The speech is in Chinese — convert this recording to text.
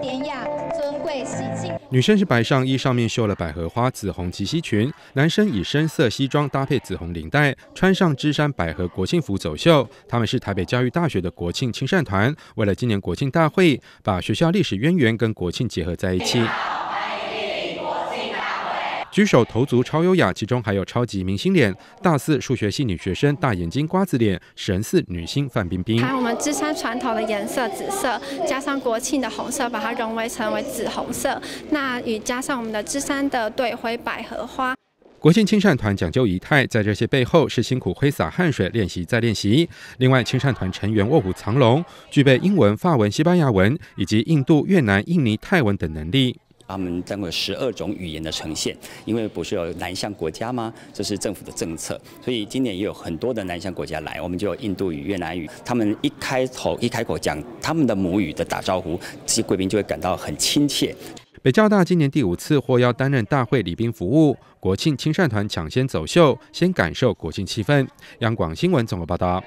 典雅尊贵喜庆，女生是白上衣，上面绣了百合花，紫红及膝裙；男生以深色西装搭配紫红领带，穿上芝山百合国庆服走秀。他们是台北教育大学的国庆亲善团，为了今年国庆大会，把学校历史渊源跟国庆结合在一起。举手投足超优雅，其中还有超级明星脸，大四数学系女学生，大眼睛瓜子脸，神似女星范冰冰。还有我们之山传统的颜色紫色，加上国庆的红色，把它融为成为紫红色。那与加上我们的之山的队徽百合花。国庆青善团讲究仪态，在这些背后是辛苦挥洒汗水，练习再练习。另外，青善团成员卧虎藏龙，具备英文、法文、西班牙文以及印度、越南、印尼、泰文等能力。他们将会有十二种语言的呈现，因为不是有南向国家吗？这是政府的政策，所以今年也有很多的南向国家来，我们就有印度语、越南语。他们一开头一开口讲他们的母语的打招呼，这些贵宾就会感到很亲切。北交大今年第五次获邀担任大会礼宾服务，国庆亲善团抢先走秀，先感受国庆气氛。央广新闻综合报道。